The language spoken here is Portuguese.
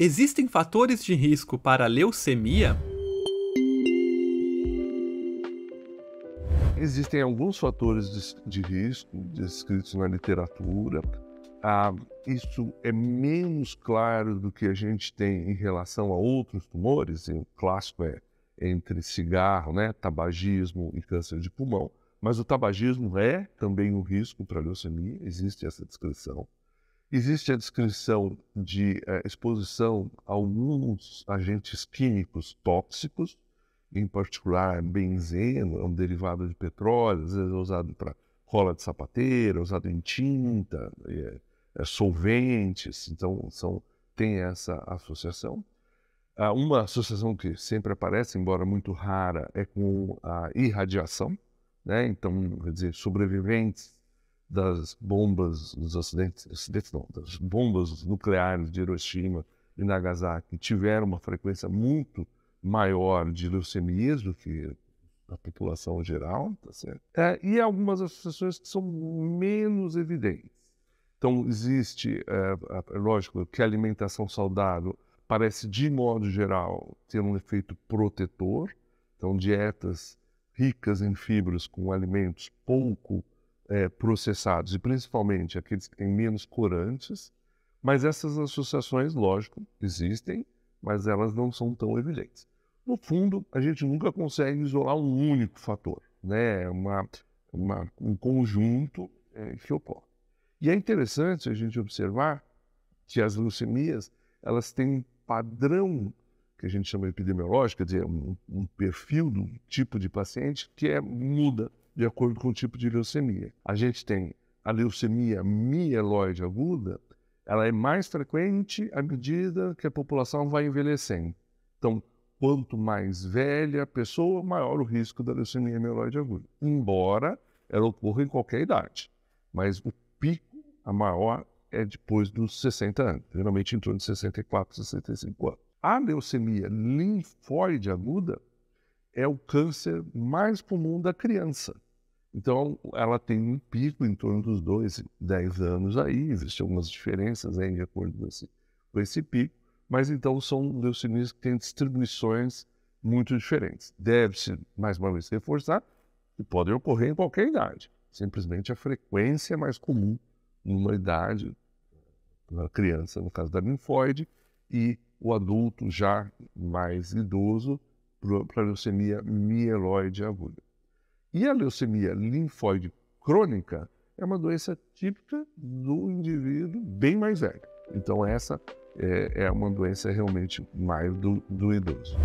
Existem fatores de risco para leucemia? Existem alguns fatores de, de risco descritos na literatura. Ah, isso é menos claro do que a gente tem em relação a outros tumores. O clássico é entre cigarro, né, tabagismo e câncer de pulmão. Mas o tabagismo é também um risco para a leucemia, existe essa descrição. Existe a descrição de eh, exposição a alguns agentes químicos tóxicos, em particular benzeno, é um derivado de petróleo, às vezes é usado para rola de sapateiro, é usado em tinta, é, é, solventes, então são, tem essa associação. uma associação que sempre aparece, embora muito rara, é com a irradiação, né? então, quer dizer, sobreviventes das bombas, dos acidentes, acidentes não, das bombas nucleares de Hiroshima e Nagasaki tiveram uma frequência muito maior de leucemias do que a população geral, tá certo? É, e algumas associações que são menos evidentes. Então, existe, é, é lógico, que a alimentação saudável parece, de modo geral, ter um efeito protetor. Então, dietas ricas em fibras com alimentos pouco é, processados, e principalmente aqueles que têm menos corantes, mas essas associações, lógico, existem, mas elas não são tão evidentes. No fundo, a gente nunca consegue isolar um único fator, né? É uma, uma um conjunto é, que ocorre. E é interessante a gente observar que as leucemias elas têm um padrão que a gente chama epidemiológico, quer dizer, um, um perfil do tipo de paciente que é muda de acordo com o tipo de leucemia. A gente tem a leucemia mieloide aguda, ela é mais frequente à medida que a população vai envelhecendo. Então, quanto mais velha a pessoa, maior o risco da leucemia mieloide aguda. Embora ela ocorra em qualquer idade, mas o pico, a maior, é depois dos 60 anos, geralmente em torno de 64, 65 anos. A leucemia linfóide aguda é o câncer mais comum da criança. Então, ela tem um pico em torno dos dois, dez anos aí, existem algumas diferenças aí de acordo com esse, com esse pico, mas então são leucemias que têm distribuições muito diferentes. Deve-se, mais uma vez, reforçar que podem ocorrer em qualquer idade. Simplesmente a frequência é mais comum numa idade, na criança, no caso da linfóide, e o adulto já mais idoso para a leucemia mieloide aguda. E a leucemia linfóide crônica é uma doença típica do indivíduo bem mais velho. Então, essa é, é uma doença realmente mais do, do idoso.